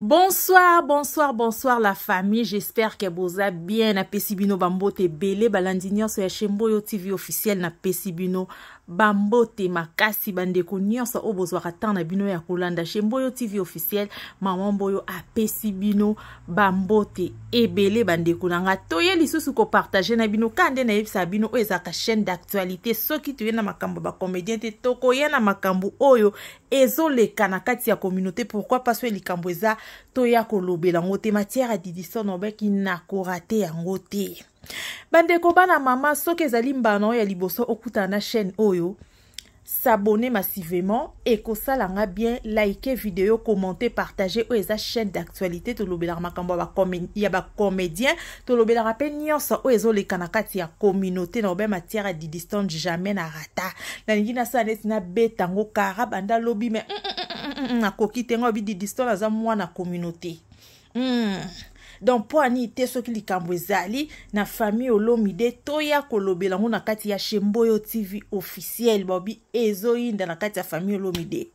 Bonsoir, bonsoir, bonsoir la famille. J'espère que boza bien na Pesibino Bambote Bele Balandignon sur Chemboyo TV officiel na Pesibino bambote makasi bandeko nyonso oyo bozwaka temps na bino ya kolanda chez mboyo tv officiel mama mboyo apesi bino bambote ebele bandeko na nga toye lisusu kopartage na bino ka nde nayebisaka bino oyo ezalaka chaîne d'actualité soki toye na makambo bacomédien te tokoya na makambo oyo ezoleka na kati ya communauté pourquoi pas oyo likambo eza toya kolobela yango te matière ya didison obeki nakora te yango te bandeko bana mama soki ezali mbana oyo ya liboso okutana na chaîne oyo s'abonner massivement ekosala nga bien like video commenter partager oyo eza chaîne d'actualité tolobelaka makambo ya bacomédien tolobelaka mpe nyonso oyo ezoleka na kati ya communauté na obia matière ya didistance jamais na rata nalingi nasala neti nabetango kara banda alobi me nakoki tengo obi didistance aza mwana communauté mm. donc mpo ani te soki likambo ezali na famille olomide toya kolobela yango na kati ya shemboyo tv officiel baobi ezoyinda na kati ya famille olomide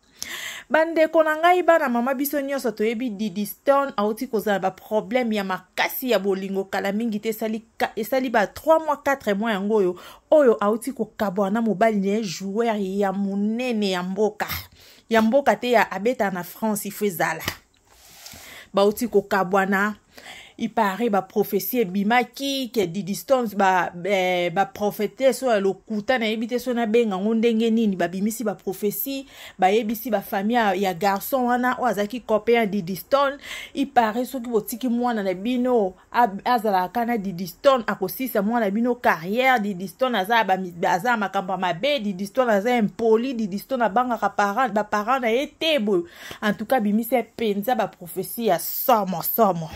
bandeko na ngai bana mama biso nyonso toyebi didi stone auti kozala baproblème ya makasi ya bolingo kala mingi te esali, esali ba 3 mois 4 mois yango oyo oyo auti kokabwa na mobali na ye joueur ya monene ya mboka ya mboka te ya abetana france ifo ezala bauti kokabwana ipare baprofesi ebimaki ke didistance baprofete eh, ba, so ya lokuta nayebi te so nabengango ndenge nini babimisi baprofesi bayebisi bafami ya, ya garson wana oyo azalaki copain ya didistone ipare soki botiki mwana na bino azalaka na didistone akosisa mwana na bino carrière didistone aza ya makambo ya mabe didistone aza impoli didistone abangaka baparent na ye te boye en tout cas bimisi mpenza baprofesi ya somo somo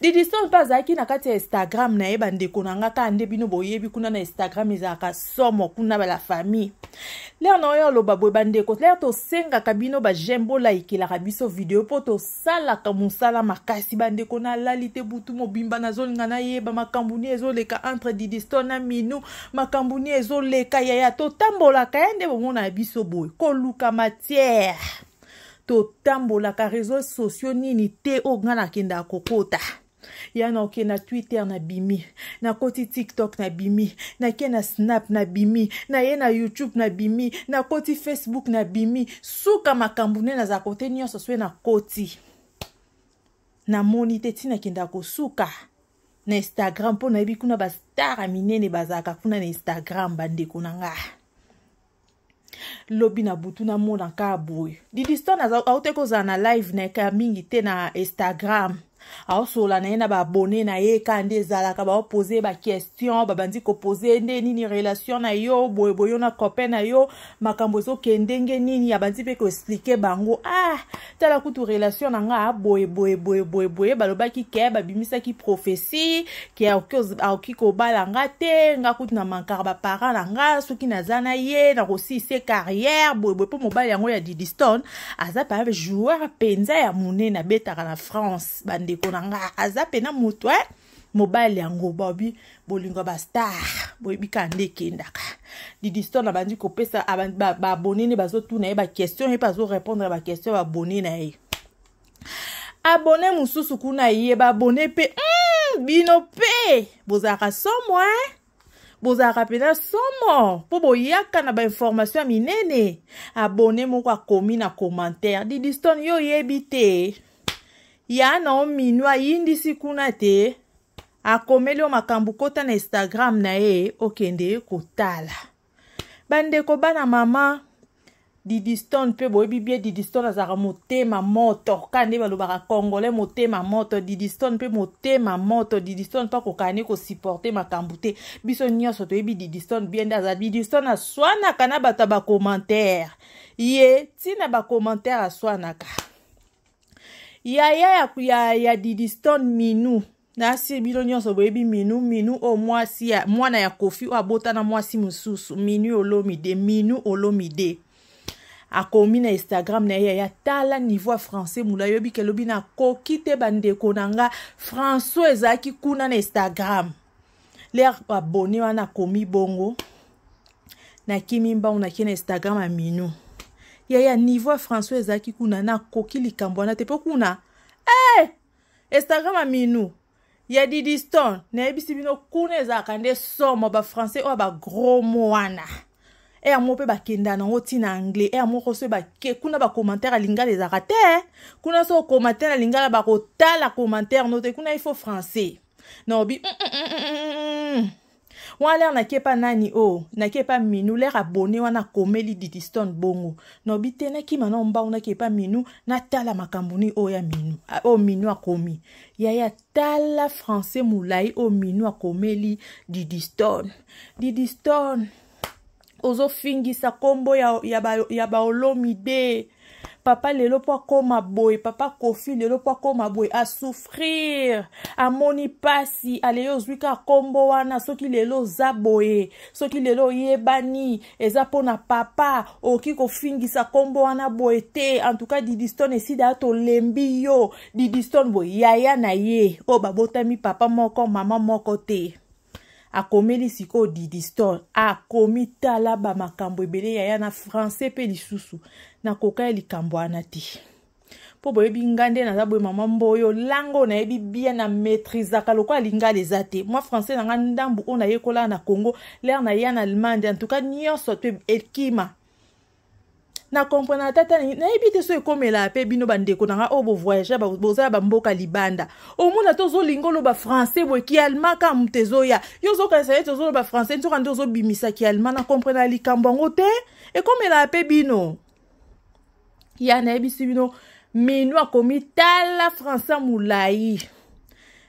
didiston mpe azalaki na kati ya instagram na ye bandeko na nga kaka nde bino boyebi kuna na instagram ezalaka somo kuna bala famille lere na oyo aloba boye bandeko lere tosengaka bino bajembe olayikelaka biso video mpo tosalaka mosala makasi bandeko nalali te butu mobimba nazolinga nayeba makambo ni ezoleka entre didiston na minu makambo ni ezoleka yaya totambolaka ye nde bomona biso boye koluka matière totambolaka réseau sociaux nini te oyo ngai nakendaka kokota ya naoke na twitter nabimi nakoti tiktok nabimi nake na snap nabimi naye na youtube nabimi nakoti facebook nabimi suka makambo nde naza kote nyonso so ye nakoti namoni te ntina kenda kosuka na instagram mpo nayebi kuna bastara minene bazalaka kuna na instagram bandeko na nga lobi na butu namona nka boye didiston auti kozala na live na eka mingi te na instagram aosola na ye na baabone na ye ka nde ezalaka baopose baquestion babandi kopose nde nini relation na yo boyeboye yo na copain na yo makambo ezokendenge nini abandi mpe koexplike bango ah tala kutu relation na nga boyeboyeboyeboyeboye balobaki ke babimisaki prophesie ke aoki kobala nga te nga kutu na mankar baparent na nga soki naza na ye nakosilise carrière boyeboye mpo mobali yango ya didiston aza payabe joueur mpenza ya monene abetaka na france bande ndeko na nga aza pena moto e mobali yango bobi bolingo bastar boyebika nde ekendaka didistor na bandi kopesa baabone ne bazotuna ye bakestion ye mpe azorépondre bakestion ya babone na ye abone mosusu kuna ye babone mpe mm, bino mpe bozalaka somo e bozalaka mpena somo mpo boyaka na bainformation ya minene abone moko akomi na commentaire didiston yo oyebi te yaanaominu ayindisi kuna te akomeli yo makambo kota na instagram na ye okende kotala bandeko bana mama didiston mpe boyebi bie didiston azalaka motema moto ka nde balobaka congolais motema moto didiston mpe motema moto didiston mpo akokani kosiporte makambo te biso nyonso toyebi didiston bie nde aza didiston aswanaka na bato ya bacommentaire ye ntina bacommentaire aswanaka yaya ya, ya, ya didiston minu nasi bino nyonso boyebi minu minu oyo oh, mwasi ya, mwana ya kofi oyo abota na mwasi mosusu minu olomide minu olomide akomi na instagram na ye aya tala niveau ya francais mula ayobi kelobi nakoki te bandeko na nga françois ezalaki kuna na instagram lere babone wana akomi bongo nakimi mbango nakie na instagram ya minu ya ya niveau ya françois ezalaki kuna na akoki likambo wana te mpo kuna e instagram aminu ya didiston nayebisi bino kuna ezalaka nde somo bafrançais oyo bagros mo wana eya moko mpe bakenda nango ntina anglais eya moko so kuna bacommentaire ya lingala ezalaka te eh? kuna so commentaire ya lingala bakotala commentaire no te kuna ifo français na obi mm -mm -mm -mm -mm. mm, mm. wana lere nakepa nani oyo oh, nakepa minu lere abone wana akomeli didiston bongo nobi te nakima na ombango nakepa minu natala makambo nini oyo oh, ya minu ah, oyo oh, minu akomi yaya tala francais molai oyo minu akomeli didiston didiston ozofingisa nkombo ya, ya, ba, ya baolomi de papa lelo mpo akóma boye papa kofi lelo mpo akóma boye asouffrir amoni mpasi alei ozwi ka nkombo wana soki lelo oza boye soki lelo oyebani eza mpona papa okoki kofingisa nkombo wana boye te antuka didiston esida tolembi yo didiston boye yaya na ye oyo babotami papa moko mama moko te akomeli sikoyo didistol akomi tala bamakambo ebele yaya na francais mpe lisusu nakoka ya likambo wana te mpo boyebi nga nde naza boye mama mboyo lango nayebi bien na maîtrisaka lokola lingala eza te mwa francais na nga ndambu oyo nayekolaka na congo lere na ya na allemagne en tout cas nyonso to ekima na comprendre ata ta nayebi te so ekomelaa mpe bino bandeko na nga oyo oh, bovoyage bozala bamboka libanda omona te ozolinga oloba français boye kialema ka moto ezoya yo ozokanisa ye te ozoloba français nzoka nde ozobimisa kialema na comprendre ya likambo yango te ekomelaa mpe bino ya nayebisi bino minu akomi tala français molai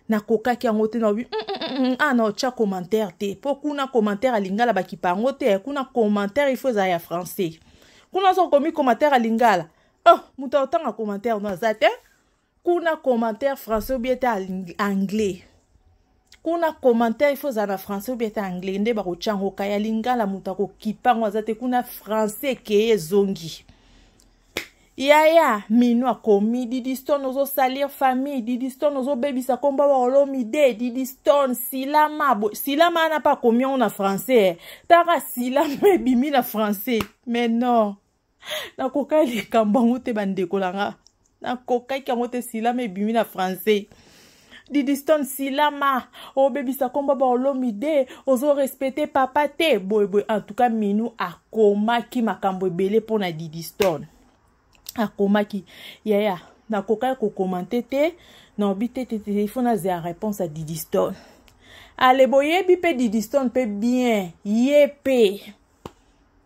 nakokaki yango te naobi mm, mm, mm, a ah, na otya commentaire te mpo kuna commentaire alingala bakipa yango te kuna commentaire ifo ezala ya français kuna so okomi commentaire alingala oh moto otanga commentaire no aza te kuna commentaire français obie te anglais kuna commentaire ifo ozala na français obie te anglais nde bakotyango kaya lingala moto akokipango aza te kuna français ekeye ezongi yaya mino akomi didi stone ozosalir famille didi stone ozobebisa nkombo baolomi de didi stone silama bo, silama wana mpe akomi yango na francais tara silama ebimi na francais mais non nakokaka likambo yango te bandekolanga nakokaki yango te silama ebimi na francais didiston silama obebisa nkombo baolomi de ozorespecte papa te boyeboye en tout cas minu akomaki makambo ebele mpona didiston akomaki yaya nakokaki kokomante te naobi te tetete ifo nazela réponse ya didiston ale boyebi mpe didiston mpe bien ye mpe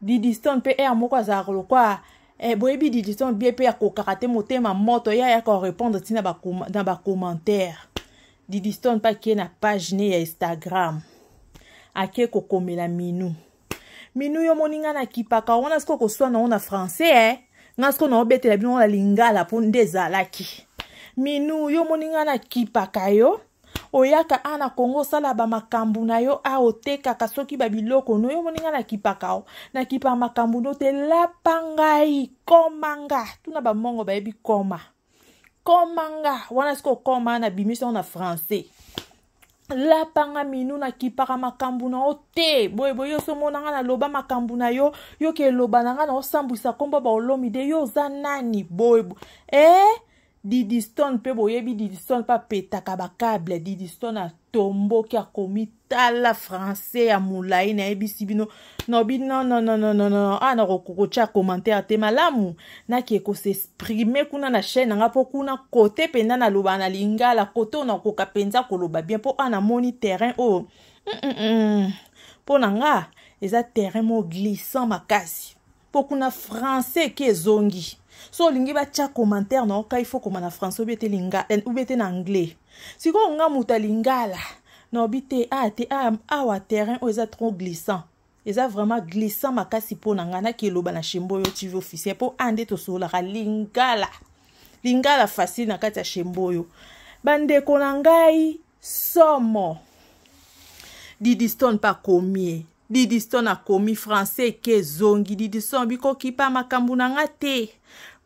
didiston mpe eh, aire moko azalaka lokwa eh, boyebi didiston bien mpe akokaka te motema moto ye ayaka korépondre ti na bacommentaire didiston mpe akie na page ne ya instagram akie kokomela minu minu yo moninga na kipaka wana sikoy koswana ngo na français eh? nga sikoyo naobetela bino na lingala mpo nde ezalaki minu yo omoni ngai nakipaka yo oyaka a na kongo osala bamakambo na yo a otekaka soki babiloko no yo omoni ngai nakipaka o nakipaka makambo no telapa ngai koma nga tuna bamongo bayebi koma koma nga wana sikoyo koma nabimisi yango na francais lapanga minu na kipaka makambo na yo te boyeboye osomona nga naloba makambo na yo yoka eloba na nga na osambwisa nkombo baolomi de yo oza nani boyebo e eh? didistone mpe boyebi didistone mpe apetaka bakable didistone atomboki akomi tala francais ya molai nayebisi bino nobi nonnnnn a ah, nakokokotya commentaire te malamu nake kosexprime kuna na chaine nanga mpo kuna kote mpenza nalobaka na lingala kote oyo nakoka mpenza koloba bien mpo a ah, namoni terrain oyo mm, mm, mm. mpo na nga eza terrain mo glissant makasi mpo kuna francais eke ezongi so olingi batia commentaire na oka ifo koma na français obi ete na anglais sikoyo nga moto alingala na obi te aa te awa terrain oyo eza trop glissant eza vraiment glissant makasi mpo na ngai naki eloba na shembo oyo tv officiel mpo a nde tosololaka lingala lingala facile na kati ya shembo oyo bandeko na ngai somo didiston mpe akomi e didiston akomi français eke ezongi didiston bikoki mpa makambo na nga te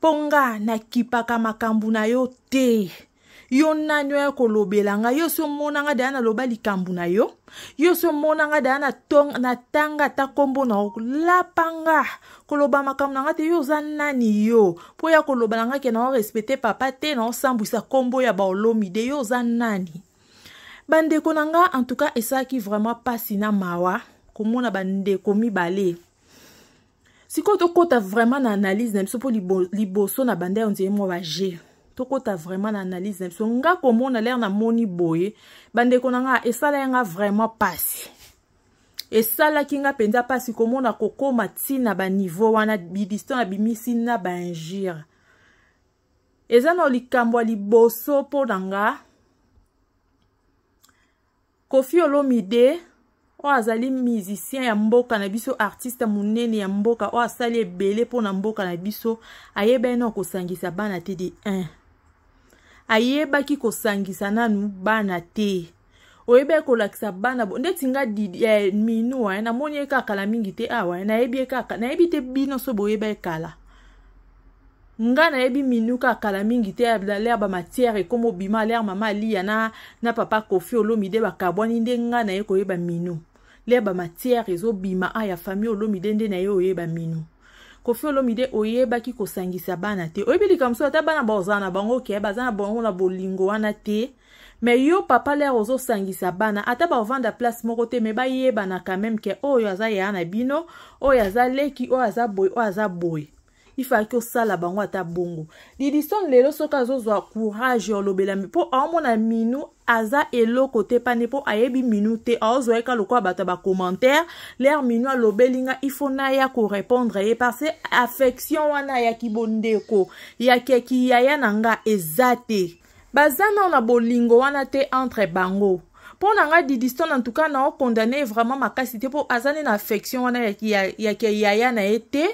mpo nga nakipaka makambo na yo te yo nani oya kolobela nga yo so mona nga daya naloba likambo na yo yo so mona nga daya natanga ata nkombo na olapa nga koloba makambo na nga te yo oza nani yo mpo ya koloba na nga ke na orespecte papa te na osambwisa nkombo ya baolomide yo oza nani bandeko na nga en tout cas esalaki vraiment mpasi na mawa komona bandeko mibale sikoyo tokɔta vraiment na analyse na biso mpo liboso na banda ya ondire mwa bagere tokɔta vraiment na analyse na biso nga komona lere namoni boye bandeko na nga esala yanga vraiment mpasi esalaki nga mpenza mpasi komona kokóma ntina baniveau wana bidistan abimisi na bainjure eza na likambo ya liboso mpo na nga kofi olomide oyo azali musicien ya mboka na biso artiste monene ya mboka oyo asali ebele mpona mboka na biso ayebani kosangisa bana te de 1 ayebaki kosangisa nanu bana te oyebaki kolakisa bana bo ndeti nga eh, minua eh, namoni ye kaka na mingi te awa ah eh, nayebi ye kaka nayebi te bino so boyebi ekala nga nayebi minu kaka na mingi te alere bamatière ekoma obima alere mama aliya na, na papa kofi olomide bakabwani nde nga naye koyeba minu lia bamatière ezobima aya fami olomide nde na ye oyeba minu kofi olomide oyebaki kosangisa bana te oyebi likambo ata bana bazala na bango ke baza na bango na bolingo wana te me yo papa lere ozosangisa bana ata bavanda place moko te me bayebana quand même ke oyo aza yaya na bino oyo aza leki oyo aza boye oyo aza boye ifaki osala bango ata bongo didison lelo soki azozwa courage olobela oh, mpo aomona oh, minu aza eloko te pane mpo ayebi ah, eh, minu te oh, eh, aozwa ye ka lokola bato ya bacommentaire lere minu alobeli nga ifo naya korépondre ye parce affection wana ayaki bondeko yakeki yaya na nga eza te baza nao na bolingo wana te entre bango mpo na ngai didiston en tout cas naokondane vraiment makasi te mpo aza nde na affection wana yaki yaya na ye eh, te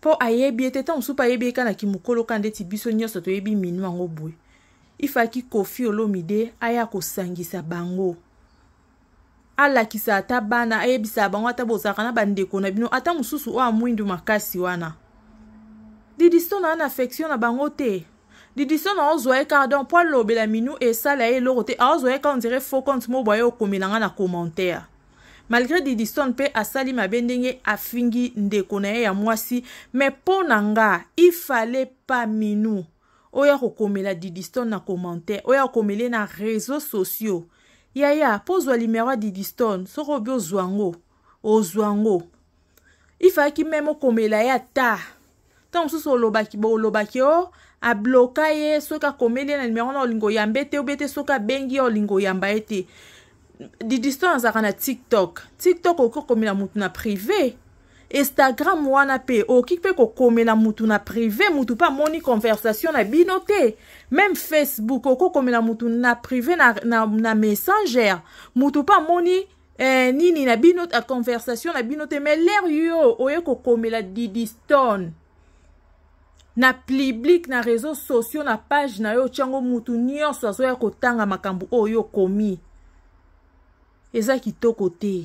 mpo ayebi ete ntango mosusu mpe ayebi ekanaki mokolo ka ndeti biso nyonso toyebi minu yango boye ifaki kofi olomide aya kosangisa bango alakisa ata bana ayebisa bango ata bozalaka na bandeko na bino ata mosusu oyo amwindu makasi wana didisto na ana affection na bango te didiso na ozwa ye kaka donc mpo alobela minu esala ye eloko te aozwa ye kaka ondire faux compte mo boye okomelanga na commentaire malgré didiston mpe asali mabe ndenge afingi ndeko na ye ya mwasi me mpo na nga ifale pa minu oyo akokomela didiston na commentaire oyo akomela na réseau sociaux yaya mpo ozwa limero ya didiston soki obi ozwa ngo ozwa ngo ifalaki meme okomela ye ata ntango mosusu olobaki bo olobaki o abloka ye soki akomeli ye na limero na olingi oyamba ye te obe te soki abengi ye olingi oyamba ye te didiston azalaka na tiktok tiktok okoki komela motu na prive instagram wana mpe okoki mpe kokomela motu na prive motu mpe amoni conversation na bino te même facebook okoki komela motu na prive na, na, na messenger motu mpe amoni eh, nini na bino a conversation na bino te me lere yo oye kokomela didistone na publike na réseau sociaux na page na yo otyango motu nyonso azoya kotanga makambo oyo okomi eza kitoko te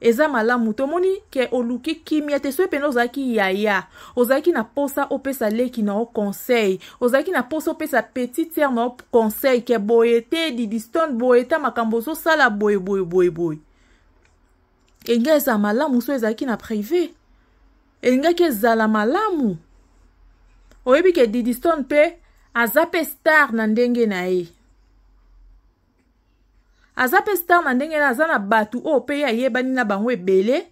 eza malamu tomoni ke oluki kimia te soki pene ozalaki yaya ozalaki na posa opesa leki na yo conseil ozalaki na posa opesa petit tiere na yo conseil ke boye te didistone boye ta makambo ozosala boye boye boye boye elingi ezala malamu so ezalaki na prive elingaki ezala malamu oyebi ke didistone mpe aza mpe star na ndenge na ye aza mpe star na ndenge na aza na bato oyo mpe ayebani na bango ebele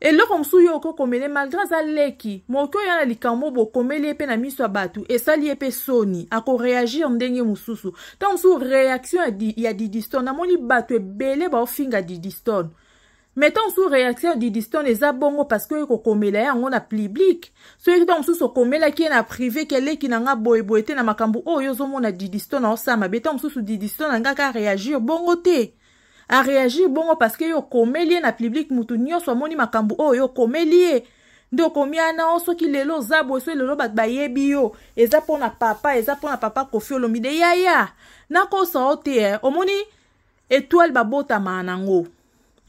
eloko mosusu yo okokomele malgré aza leki moki oyo na likambo bokomeli ye mpe na miso ya bato esali ye mpe soni akoreagir ndenge mosusu ntango mosusu réaction ya didiston namoni bato ebele baofinga didiston metan mosusu réaction didi stone eza bongo parce ke ekokomela yango na publike soki ntango mosusu okomelaki ye na privé keleki na nga boyeboye te na makambo oyo ozomona didi stone aosama be ntango mosusu didi stone angaka aréagir bongo te aréagir bongo parce ke ye okomeli ye na publike motu nyonso amoni makambo oyo ye okomeli ye nde okomi wana o soki lelo oza boye soki lelo bato bayebi yo eza mpona papa eza mpona papa kofi olomide yaya nakosa o oh, te eh. omoni etoile babotama nango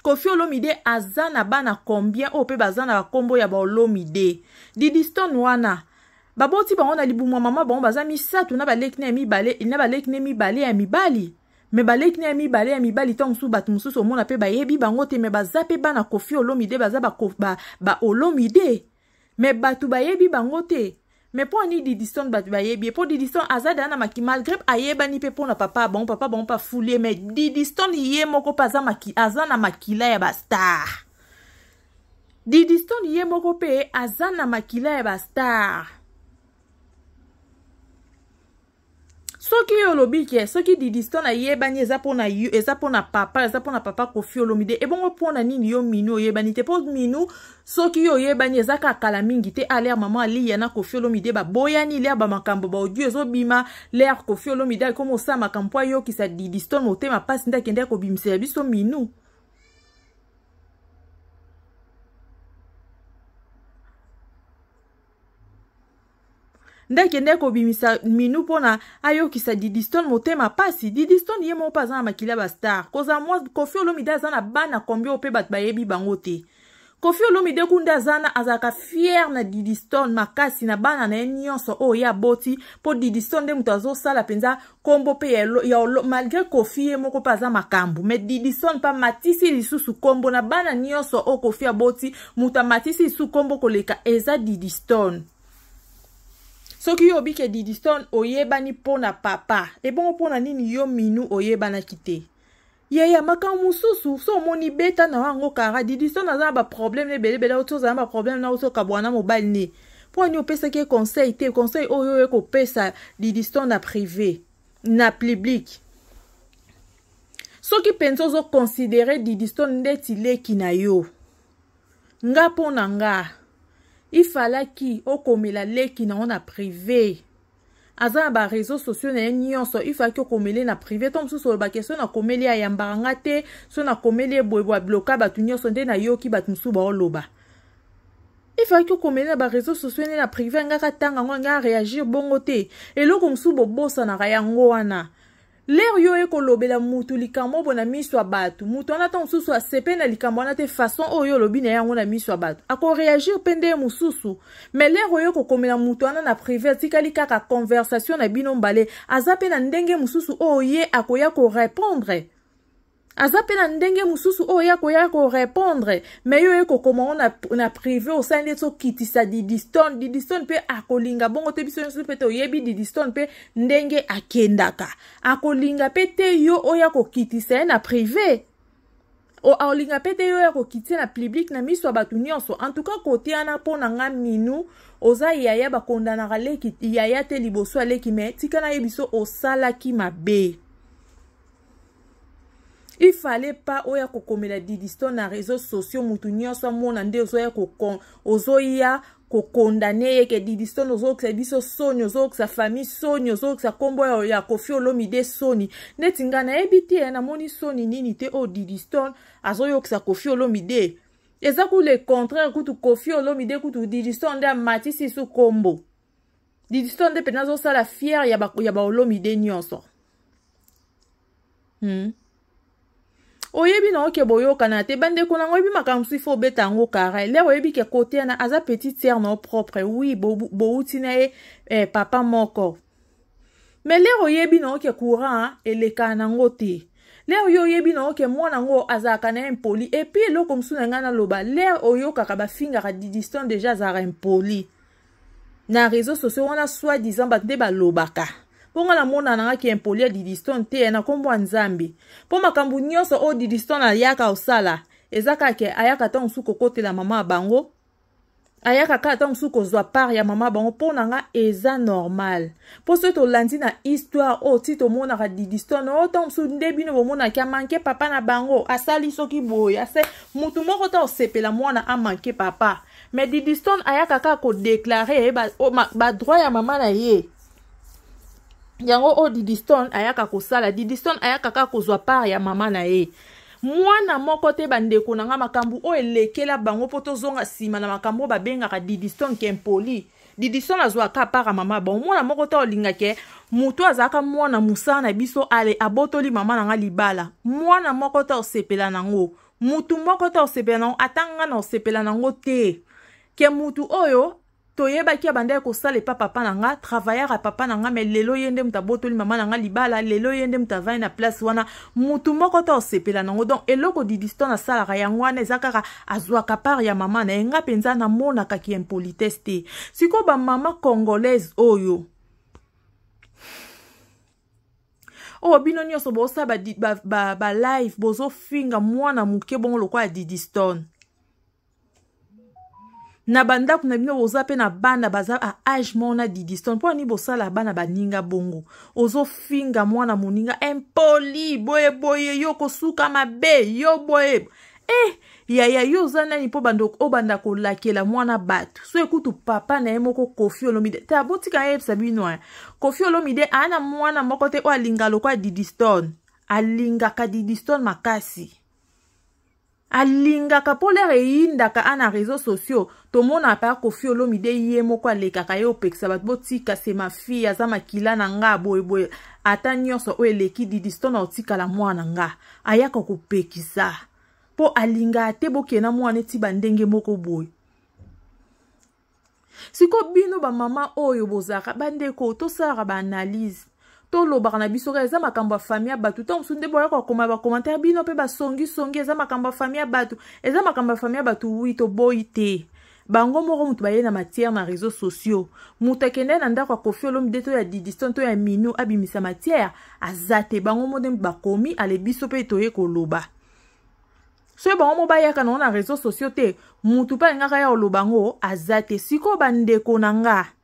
kofi olomide aza na bana combien oyo mpe baza na bankombo ya baolomide didiston wana baboti bango na libumwa mama bango baza misato na balekine ya mibale na balekine mibale ya mibali me balekine ya mibale ya mibali ntango mosusu bato mosusu omona mpe bayebi bango te me baza mpe bana kofi olomide baza baolomide ba, ba me bato bayebi bango te me mpo ani didiston bato bayebi ye mpo didiston aza dala na maki malgré ayebani mpe mpo na papa bango papa bango mpe afuli ye me didiston ye moko mpe aza, maki, aza na makila ya bastar didiston ye moko mpe aza na makila ya bastar soki oyo olobi ke soki didisto nayebani eza mpona yo eza mpona papa eza mpona papa kofi olomide ebongo mpona nini yo minu oyebani te mpo minu soki yo oyebani eza kaka kala mingi te alere mama aliya na kofi olomide baboyani lere bamakambo baodio ezobima lere kofi olomide akomi osala makambo mpo ayokisa didiston motema mpasi nde akende akobimisa ya biso minu ndakende kobimisa minu mpona ayokisa didiston motema pasi didiston ye moko mpe aza na makili ya bastar kozala mwa kofi olomide aza na bana combio mpe bato bayebi bango te kofi olomide kunde aza na azalaka fiere na didiston makasi na bana na ye nyonso oyo ye aboti mpo didiston nde moto azosala mpenza nkombo mpe ya malgré kofi ye moko mpe aza makambo mai didiston mpe amatisi lisusu nkombo na bana nyonso oyo kofi aboti moto amatisi lisusu nkombo koleka eza didiston soki yo obike didiston oyebani mpo na papa ebongo mpo na nini yo minu oyebanaki te yaya makambo mosusu so omoni beta na yango kara didiston aza na baproblème ebelebele oti ozala na baproblème na oti okabwana mobali ne mpo ani opesaki ye conseil te conseil oyo oyo ekopesa didiston na privé na publike soki mpenza ozokonsidere didiston ndeti leki na yo nga mpo na nga ifalaki okomela leki nango na prive aza na bareseau sociau na ye nyonso ifalaki okomela ye na prive to mosusu olobaki so nakomeli ayambaka nga te so nakomeli eboyebwa bloka bato nyonso nde nayoki bato mosusu baoloba ifalaki okomela na bareseau sociau nde na prive angaka ntanga yango anga areagir bongo te eloko mosusu bobosanaka yango wana lere yo ekolobela mutu likambo mpona miso ya bato mutu wana ntango mosusu asepe na likambo wana te façon oyo olobi na yango na miso ya bato akoreagir mpe nde ye mosusu me lere oyo ekokomela mutu wana na prive atikali kaka conversation na bino mbale aza mpe na ndenge mosusu oyo ye akoya korépondre aza mpe na ndenge mosusu oyo ya koya korépondre me ye ekokoma ngo na, na privé osali neti okitisa didiston didiston mpe akolinga bongo te biso nyonso mpe te oyebi didiston mpe ndenge akendaka akolinga mpe te yo oya kokitisa ye na privé olinga mpe te yo ya kokitisa na publike na miso ya bato nyonso en tout cas kote wana mpo na nga minu oza yaya bakondanaka leki yaya te liboso aleki me tika na ye biso osalaki mabe i fallait pas oya oh, kokomela didisto na réseau sociaux mutu nyonso amona nde ozoya ozoya kokondane ye ke didistone ozokisa biso soni ozokisa famille soni ozokisa nkombo ya kofi olomide soni neti nga nayebi te eh, namoni soni nini te oyo oh, didistone azoyokisa kofi olomide eza ku le contraire kutu kofi olomide kutu didistone nde amatisi su nkombo didistone nde mpenza azosala fiere ya baolomide ba nyonso hmm. oyebi na oke boyokana te bandeko nango oyebi makambo ifo obeta yango kara lero oyebi ke kote wana aza petit tiere na yo propre wi bowuti na ye eh, papa moko me lero oyebi na oke courant eleka nango te lere oyo oyebi na oke mwana yango azalaka na ye impoli epui eloko mosusu na ngai naloba lere oyokaka bafingaka didiston deja azalaka impoli na réseau sociaux wana soi disant bato nde balobaka mpo nga namona nangaki impoli ya didiston te na nkombo ya nzambe mpo makambo nyonso oyo didiston ayaka osala eza kaka ayaka ntango mosuku kokotela mama ya bango ayaka kaka ntango mosuku kozwa part ya mama bango mpo na nga eza normal mpo soki tolandi na histoire oyo ti tomonaka didistone oyo ntango mosuku nde bino bomonaki amanke papa na bango asali soki boye ase motu moko ta osepela mwana amanke papa me didistone ayaka kaka kodeklare badroit ya mama na ye yango oyo oh, didiston ayaka kosala didiston ayaka kaka kozwa part ya mama na ye mwana moko te bandeko na nga makambo oyo oh, elekela bango mpo tozonga nsima na makambo oyo babengaka didiston kempoli didiston azwaka part ya mama bango mwana moko te olingake motu azalaka mwana mosala na biso ale abotoli mama na nga libala mwana moko te osepela nango mutu moko te osepela nango ata nga na osepela nango te ke mutu oyo toyebaki abandaki kosala epa papa na nga travailleur ya papa na nga me lelo ye nde moto abotoli mama na nga libala lelo ye nde moto avandi na place wana motu moko to osepela nango donc eloko didiston asalaka yango wana eza kaka azwaka part ya mama na ye nga mpenza namonakaki impolitesse te sikoyo bamama congolaise oyo oyo oh, bino nyonso bozosala balive bozofinga mwana moke bongo lokola didiston na bandako na bino boza mpe na bana baza aage moko na didiston mpo nani bosala bana baninga bongo ozofinga mwana moninga impoli boyeboye yo kosuka mabe yo boye e yaya yo oza nani mpo obanda kolakela mwana bato so ekutu papa na ye moko kofi olomide te abotika ye yebisa bino e kofi olomide aa na mwana moko te oyo alinga lokwa didiston alingaka didiston makasi alingaka mpo lere eyindaka ana réseau sociaux tomona apaya kofi olomide ye moko alekaka ye opekisa bato botika se mafi aza makila na nga boyeboye ata nyonso oyo eleki didistona otikala mwana nga ayaka kopekisa mpo alingaka te bokenda mwana eti bandenge moko boye sikoyo bino bamama oyo bozalaka bandeko tosalaka baanalyse tolobaka na biso kaka eza makambo ya fami ya bato ntango mosusu nde boya kokoma bacommentaire bino mpe basongisongi eza makambo ya fami ya bato eza makambo ya fami ya bato wi toboyi te bango moko moto baye na matière na réseau sociaux moto akende na ndako akofi olomide to ya didiston to ya minu abimisa matière aza te bango mo nde bakomi ale biso mpe toye koloba soki bango mo bayaka nango na réseau sociaux te motu mpe alingaka ya oloba ngo aza te sikoyo bandeko na nga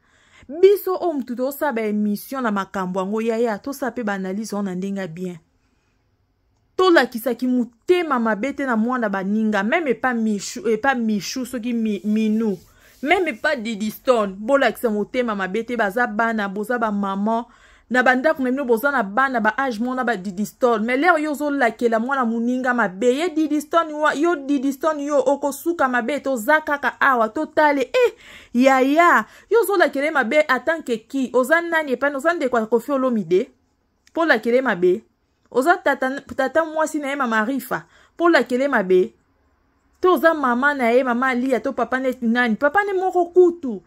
biso oyo motu tosala baémission na makambo yango yaya tosala mpe baanalyse wana ndenge bien tolakisaki motema mabe te na mwana baninga meme epa mishu, epa mishu soki mi, minu meme epa didiston bolakisa motema mabe te baza bana boza bamama na bandako na bino boza na bana baage mwana badidistone me lere yo ozolakela mwana moninga mabe ye didistone yo didistone yo okosuka mabe toza kaka awa totale e eh, yaya yo ozolakela ye mabe atanke ki oza nani epani oza ndeko ya kofi olomide mpo lakela ye mabe oza tata, tata mwasi na ye mamarifa mpo lakela ye mabe to oza mama na ye mama aliya to papa neti nani papa ne moko kutu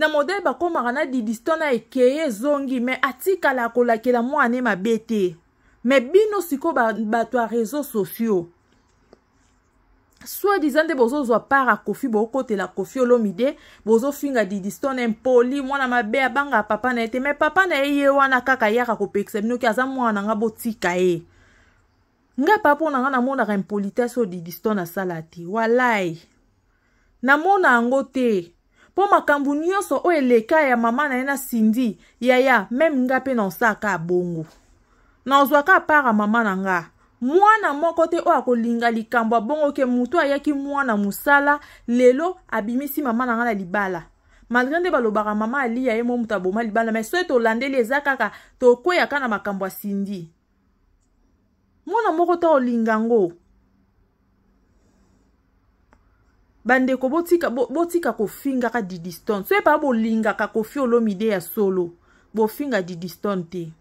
na modele bakómaka na didiston ekeye ezongi me atikala akolakela mwane mabe te me bino sikoyo bato ya réseau sociaux soit disant nde bozozwa part akofi bokotela kofi olomide bozofinga didistone mpoli mwana mabe abanga papa na ye te me papa na ye ye wana kaka yaka kopekisa binoki aza mwana nanga botika ye nga papa mpo na nga namonaka impolitese oyo didistone asala te walai namona yango te mpo makambo nyonso oyo eleka ya mama na ye na sindi yaya meme nga mpe naosaka bongo nazwaka para mama na nga mwana moko te oyo akolinga likambo abongo ke motu ayaki mwana mosala lelo abimisi mama na nga na libala malgré nde balobaka mama aliya ye mo moto aboma libala mai soki tolandeli eza kaka tokweyaka na makambo ya sindi mwana moko to olingango bandeko botika botika kofinga ka didistone so epa bolingaka kofi olomide ya solo bofinga didistone te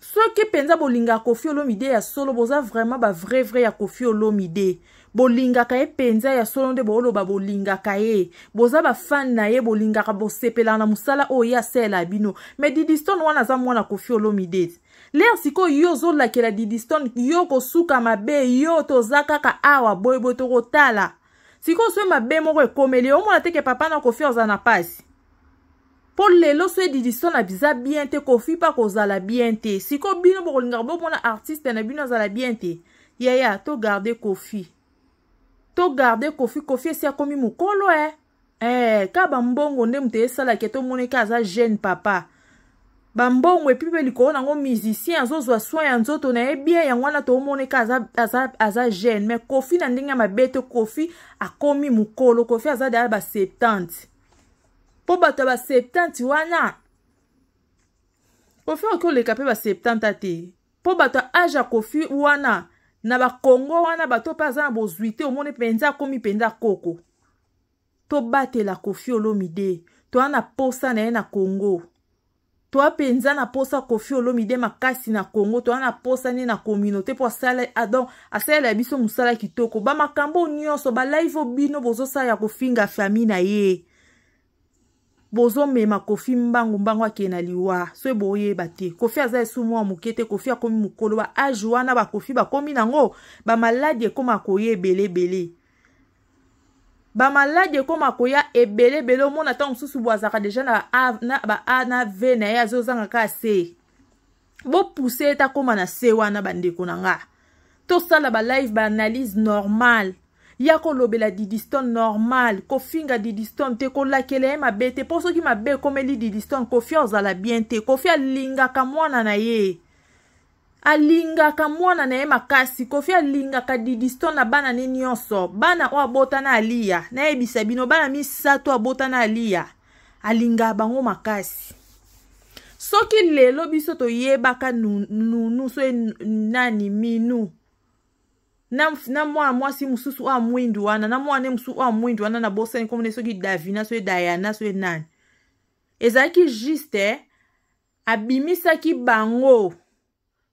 soki mpenza bolingaka kofi olomide ya solo boza vraiment bavrai vrai ya kofi olomide bolingaka ye mpenza ya solo nde booloba bolingaka ye boza bafane na ye bolingaka bosepelaka na mosala oyo ye asala bino me didistone wana aza mwana kofi olomide lere sikoyo yo ozolakela didistone yo kosuka mabe yo toza kaka awa boyeboye tokotala sikoyo so ye mabe moko ekomeli omona teke papa na kofi azala na mpasi mpo lelo so edidision na biza bien te kofi mpa kozala bien te sikoyo bino bokolingaka bomona artiste na bino azala bien te yaya togarde kofi togarde kofi kofi esi akomi mokolo e eh. eh, ka bambongo nde moto esalaki tomoneki aza jeune papa bambongo epi mpe likolo nango musicien azozwa soin ya nzoto na ye bien yango wana tomoneka aza, aza, aza jeune mais kofi na ndenge ya mabe te kofi akomi mokolo kofi aza dala ba 70 mpo bato ya ba 70 wana kofi oki oleka mpe ba 70 te mpo bato ya age ya kofi wana na bakongo wana bato mpe aza na bozwi te omoni mpenza akomi mpenza koko tobatela kofi olomide toya na posa na ye na kongo toa mpenza na posa kofi olomide makasi na kongo toa na posa nde na kominauté mpo asala adon ah, asalela biso mosala kitoko bamakambo nyonso balaive bino bozosala ya kofinga fami na ye bozomema kofi mbangu mbangu akee na liwa so boyeba te kofi aza esu mwa moke te kofi akomi mokolo ba age wana bakofi bakomi nango bamaladi ekómaka koye ebele ebele bamaladi ekóma koya ebelebele omona ntango mosusu bo azalaka deja na ba a na v na ye azozanga ka se bopuse ye takóma na se wana bandeko na nga tosala balive baanalyse normale ya kolobela didiston normal kofinga didiston te kolakela ye mabe te mpo soki mabe ekomeli didiston kofi ozala bien te kofi alingaka mwana na ye alingaka mwana na ye makasi kofi alingaka didisto na bana ne nyonso bana oyo abotana aliya nayebisa bino bana misato abotana aliya alingaka bango makasi soki lelo biso toyebaka nunu so nani minu na, na mwana mwasi mosusu oyo amwindu wana na mwana ne mosusu oyo amwindu wana na bosani komona soki davina so ye dayana so ye nani ezalaki juste eh, abimisaki bango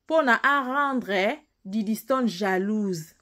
mpona arendre didiston jalouse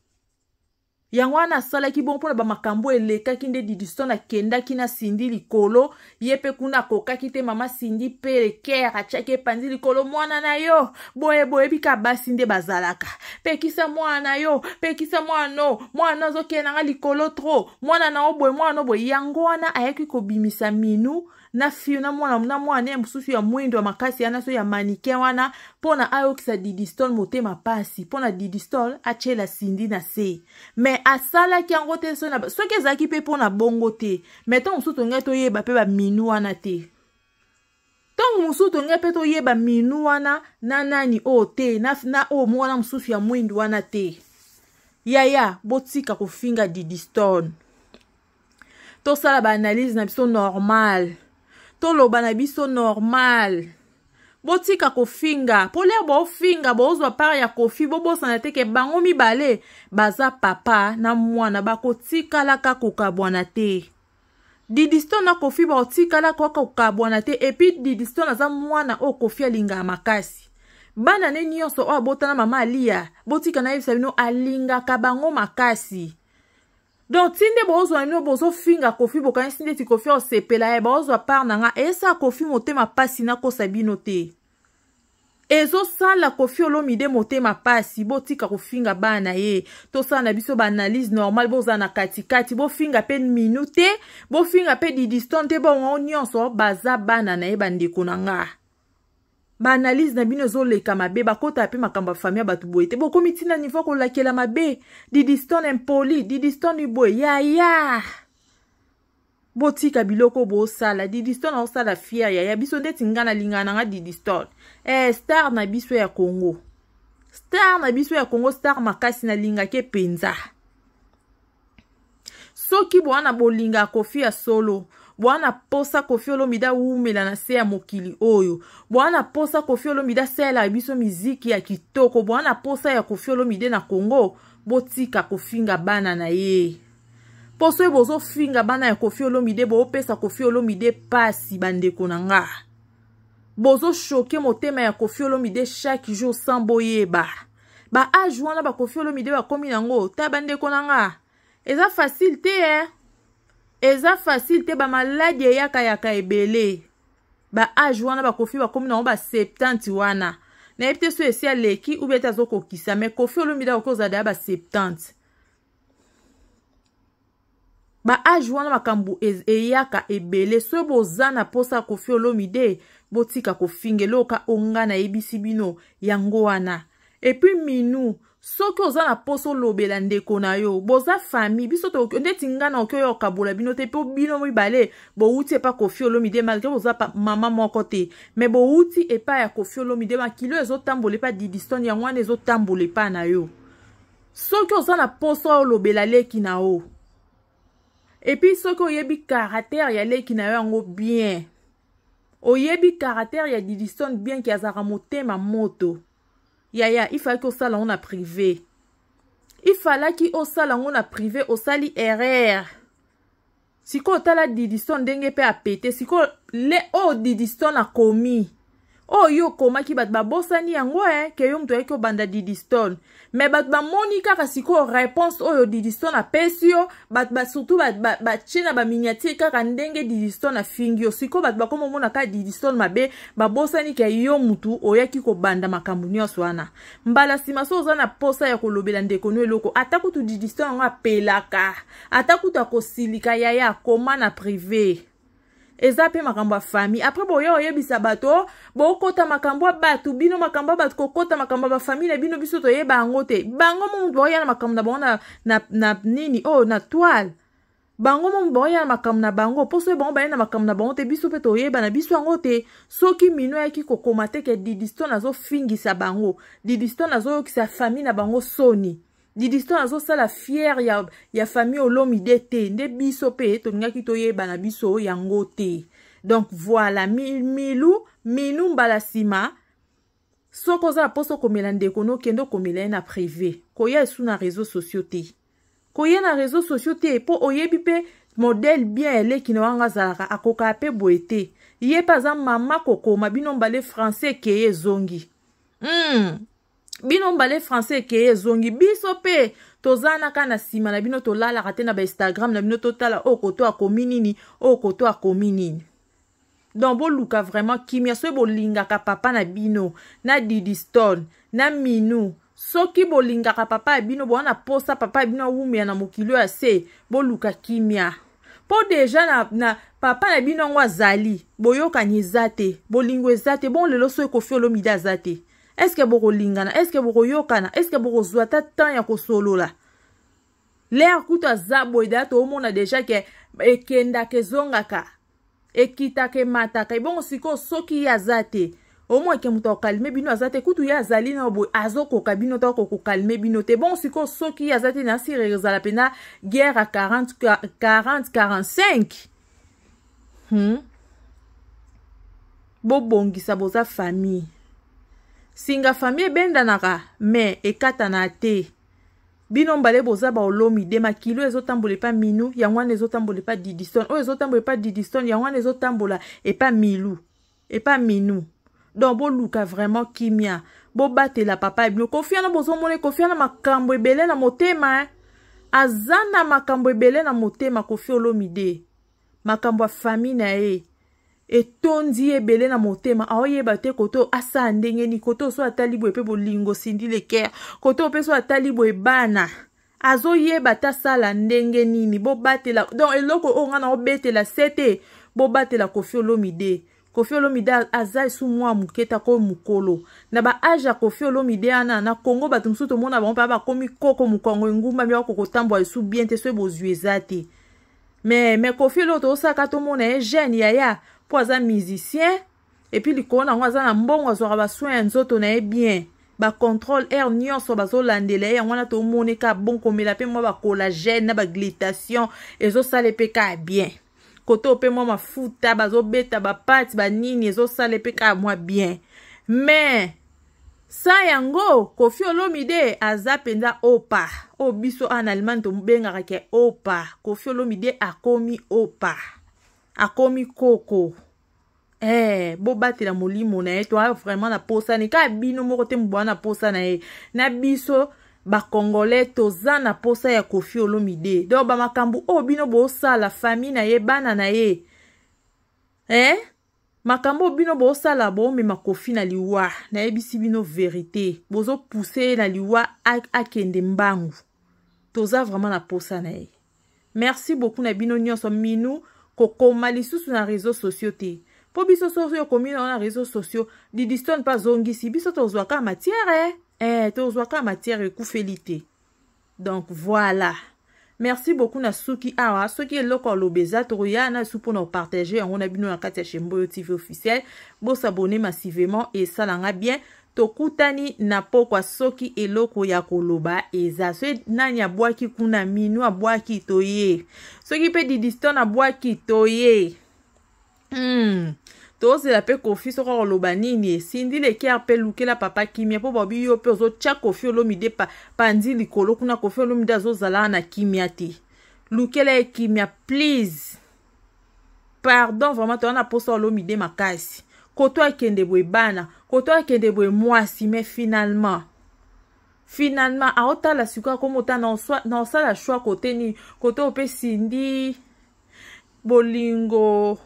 yango wana asalaki bongo mpona bamakambo elekaki nde didiston akendaki na sindi likolo ye mpe kuna akokaki te mama sindi mpe lekere atiaki epanzi likolo mwana na yo boye boyebika basi nde bazalaka mpe kisa mwana yo mpe kisa mwano mwana azokende nanga likolo tro mwana na yo boye mwana no boye yango wana ayaki kobimisa minu na fi na mwana na mwana ye mosusu ya mwindo ya makasi wana so ya manike wana mpo na ayokisa didistol motema pasi mpo na didistol atyela sindi na se me asalaki yango te soki ezalaki mpe mpo na bongo te me ntango mosusu tongai toyeba mpe baminu wana te ntango mosusu tongai mpe toyeba minu wana na nani oyo te na, na oyo mo wana mosusu ya mwindu wana te yaya botika kofinga didistone tosala baanalyse na biso normale toloba na biso normal botika kofinga polere bofinga bozwa part ya kofi bobosana teke bango mibale baza papa na mwana bakotikalaka kokabwana te didiston na kofi bakotikalaka kokabwana te epi didiston aza mwana oyo kofi alingaka makasi bana ne nyonso oyo abotana mama aliya botika nayebisa bino alingaka bango makasi donc ti nde bozwa nino bozofinga kofi bokanisi ndeti kofi osepela ye eh, bozwa part na nga eyesa kofi motema mpasi nakosa bino te ezosala kofi olomide motema mpasi botika kofinga bana ye tosala na biso baanalyse normale bozala na katikati bofinga mpe minu te bofinga mpe didiston te bongo nyonso baza bana na ye bandeko na ngai baanalyse na bino ezoleka mabe bakota mpe makambo ya fami ya bato boye te bokomi ntina nivo kolakela mabe didiston impoli didiston boye yaya botika biloko bosala didiston aosala fier yaya biso ndeti ngai nalingana nanga didiston e eh, star na biso ya congo star na biso ya congo star makasi nalingaki mpenza soki bwana bolinga kofi ya solo bwana posa kofi olomide awumela na se ya mokili oyo bwana posa kofi olomide asala biso miziki ya kitoko bwana posa ya kofi olomide na kongo botika kofinga bana na ye poso oyo bozofinga bana ya kofi olomide boopesa kofi olomide pasi bandeko na nga bozoshoke motema ya kofi olomide chaque jour sans boyeba baage wana bakofi olomide bakómi nango ta bandeko na nga eza facile te eh? eza facile te bamaladi eyakayaka ebele baage wana bakofi bakomi nango ba 70 wana nayebi te so esi aleki ubi ete azokokisa me kofi olumbida koki ozala daya ba 70 baage wana makambo e-, eyaka ebele so boza na mposa ya kofi olomide botika kofingela oyoka onga nayebisi bino yango wana epui minu soki oza na mposa olobela ndeko na yo boza fami biso ndeti nga na oki oyokabola bino te mpo bino mibale bowuti epa kofi olomide malgre boza mama moko te me bowuti epa ya kofi olomide makilo ezotambola epa didiston yango wana ezotambola epa na yo soki oza na mposa olobela leki na yo epui soki oyebi karatere ya leki na yo yango bien oyebi karatere ya didiston bien ke azalaka motema moto yaya ifalaki osala yango na prive ifalaki osala yango na prive osali erreur sikoyo otala didiston ndenge mpe apete sikoyo le oyo didiston akomi oyo oh, yo okomaki bato babosani yango e ke yo moto ayaki obanda didistone me bato bamoni kaka sikoyo réponse oyo didistone apesi yo bato basurtout batie na baminiatire kaka ndenge didistone afingi yo sikoyo bato bakomomona kaka didistone mabe babosani ke yo motu oyaki kobanda makambo nyonso wana mbala nsima so oza na posa ya kolobela ndeko no eloko ata kutu didistone yango apelaka ata kutu akosilika yaya akoma na prive eza mpe makambo ya famille après boya oyebisa bato bokota makambo ya bato bino makambo ya bato kokota makambo ya bafamile bino biso toyeba yango te bango mo mutu bakoya na makambo na bango na, na, na nini oyo oh, na toile bango mo bakoya na makambo na bango mpo soki bango baye na makambo na bango te biso mpe toyeba na biso yango te soki mino ayaki kokoma te ke didiston azofingisa bango didiston azoyokisa famille na bango soni didiston azosala fiere ya, ya famille olomide te nde biso mpe tolingaki toyeba na biso yango te donc voilà milu minu mbala nsima soki oza mposa okomela ndeko nokende okomela ye na privé koya esu na réseau sociaux te koya na réseau sociaux te mpo oyebi mpe modele bien eleki na wango azalaka akokaka mpe boye te ye mpe aza mama kokoma bino mbala francais ekeye ezongi mm. bino mbale français ekeye ezongi biso mpe tozana kaka na nsima na bino tolalaka te na bainstagram na bino totala oyo oh, koto akomi nini oyo oh, koto akomi nini donc boluka vraiment kimia soki bolingaka papa na bino na didiston na minu soki bolingaka papa ya bino bowana posa papa ya bino awumia na mokili oyo ya se boluka kimia mpo deja na, na papa na bino yango azali boyokani eza te bolingo eza te bon lelo so ekofi olomide aza te eske bokolingana eske bokoyokana eske bokozwa ata temps ya kosolola lere kutu aza boye deya toomona deja ke ekendaka ezongaka ekitaka emataka ebongo sikoyo soki ye aza te omo eke moto akokalime bino aza te kutu ye azali na boye azokoka bino to akokokalime bino te bongo sikoyo soki ye aza te na siri ezala mpena guerre ya 40-45 hmm? bobongisa boza famille singa fami ebendanaka me ekatana te bino mbale boza baolomi de makilo ezotambola epa minu yango wana ezotambola epa didiston oyo ezotambola epa didiston yango wana ezotambola epa milu epa minu donc boluka vraiment kimia bobatela papa ebino kofi wana bozomona kofi wana makambo ebele na motema eh? aza na makambo ebele na motema kofi olomi de makambo ya fami na ye etondi ebele na motema aoyeba te kote oyo asala ndenge nini kote oyo so atali boye mpe bolingo sindi lekere kote oyo mpe so atali boye bana azoyeba te asala ndenge nini bobatela donc eloko oyo ngai na obetela se te bobatela kofi olomide kofi olomide aza esu mwa moke ta koyo mokolo na baage ya kofi olomide wana na kongo bato mosusu tomona bango mpe bakomi koko mokongo engumba mbi bako kotambola esu bien te so ebozwi eza te me me kofi olo tosaka tomona ye jeune yaya mpo aza musicien epuis likolo na yango aza na mbongo azwaka baswin ya nzoto na ye bien bacontrôle aire nyonso bazolandela ye yango wana tomoni ka bonkomela mpe mwa bacolagene na baglitation ezosala mpe ka bien kote oyo mpe mwa mafuta bazobeta bapati banini ezosala mpe ka mwa bien mais sa yango kofi olomide aza mpenza opa oyo biso ana allemagne tobengaka ke opa kofi olomide akomi opa akomi koko Eh, bobatela molimo na ye to a vraiment na posa na ye kaka bino moko te mobwa na posa na ye na biso bakongolais toza na posa ya kofi olomide donc bamakambo oyo bino bosala fami na ye bana na ye eh? makambo oyo bino bosala bomema kofi na liwa nayebisi bino verité bozopuse ye na liwa akende mbangu toza vraiment na posa na ye merci beaucoup na bino nyonso minu kokoma lisusu na réseau sociaux te mpo biso soso okomi nango na réseau sociaux didistone mpe azongisi biso tozwaka matière eh, eh tozwaka matière ekufeli te donc voilà merci beaucoup na suki awa soki eloko alobi eza tokoya na su mpona opartage yango na bino na kati ya chemboyo tv officiel bosabone massivement esalanga bien tokutani na pokwa soki eloko ya koloba eza so nani abwaki kuna minu abwaki toye soki mpe didiston abwaki toye mm. tozela mpe kofi soko akoloba nini esindi leker mpe lukela papa kimia mpo babi yo mpe ozotya kofi olomide pa, pandi likolo kuna kofi olomide azozala na kimia te lukela ye kimia please pardon vraiment toza na mposa olomide makasi koto akende boye bana koto akende boye mwasi me finalement finalement aotala sikoyo akomota na osala shwi kote nini kote opesi ndi bolingo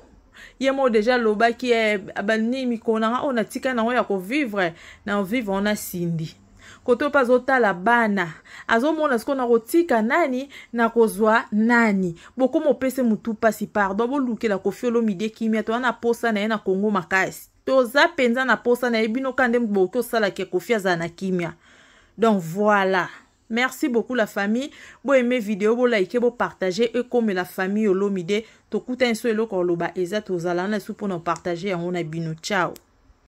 ye mo deja alobaki e eh, banini mikolo nanga oyo oh, natika nango ya kovivre na vivre ona sindi kote mpe azotala bana azomona sikoyo na kotika nani na kozwa nani bokoma opese motu mpasi pardon bolukela kofi olomide kimia toza na posa na ye na kongo makasi toza mpenza na posa na ye bino ka nde bokoki osalaki ya kofi azala na kimia donc voilà merci beaucoup la famille boyeme video bolike bopartage ekomela famille olomide tokuta nso eloko oloba eza tozala na esu mpona opartage yango na bino ciao